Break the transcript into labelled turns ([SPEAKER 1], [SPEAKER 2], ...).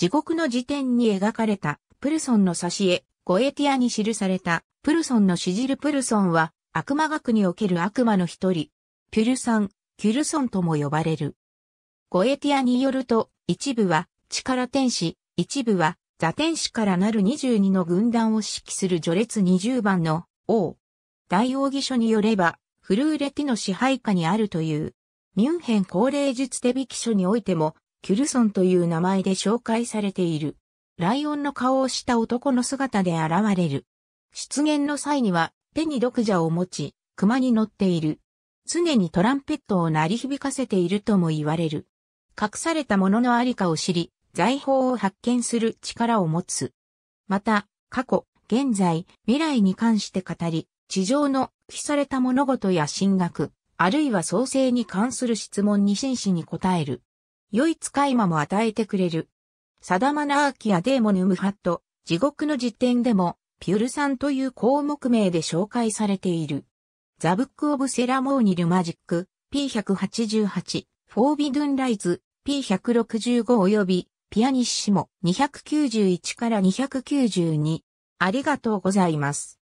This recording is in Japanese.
[SPEAKER 1] 地獄の辞典に描かれたプルソンの挿絵、ゴエティアに記されたプルソンの詩汁プルソンは悪魔学における悪魔の一人、ピュルサン、キュルソンとも呼ばれる。ゴエティアによると、一部は力天使、一部は座天使からなる22の軍団を指揮する序列20番の王。大王義書によれば、フルーレティの支配下にあるという、ミュンヘン高齢術手引書においても、キュルソンという名前で紹介されている。ライオンの顔をした男の姿で現れる。出現の際には手に毒蛇を持ち、熊に乗っている。常にトランペットを鳴り響かせているとも言われる。隠されたもののありかを知り、財宝を発見する力を持つ。また、過去、現在、未来に関して語り、地上の記された物事や進学、あるいは創生に関する質問に真摯に答える。良い使い魔も与えてくれる。サダマナーキアデーモヌムハット、地獄の実典でも、ピュルさんという項目名で紹介されている。ザ・ブック・オブ・セラモーニル・マジック、P188、フォービドゥン・ライズ、P165 及び、ピアニッシモ291から292。ありがとうございます。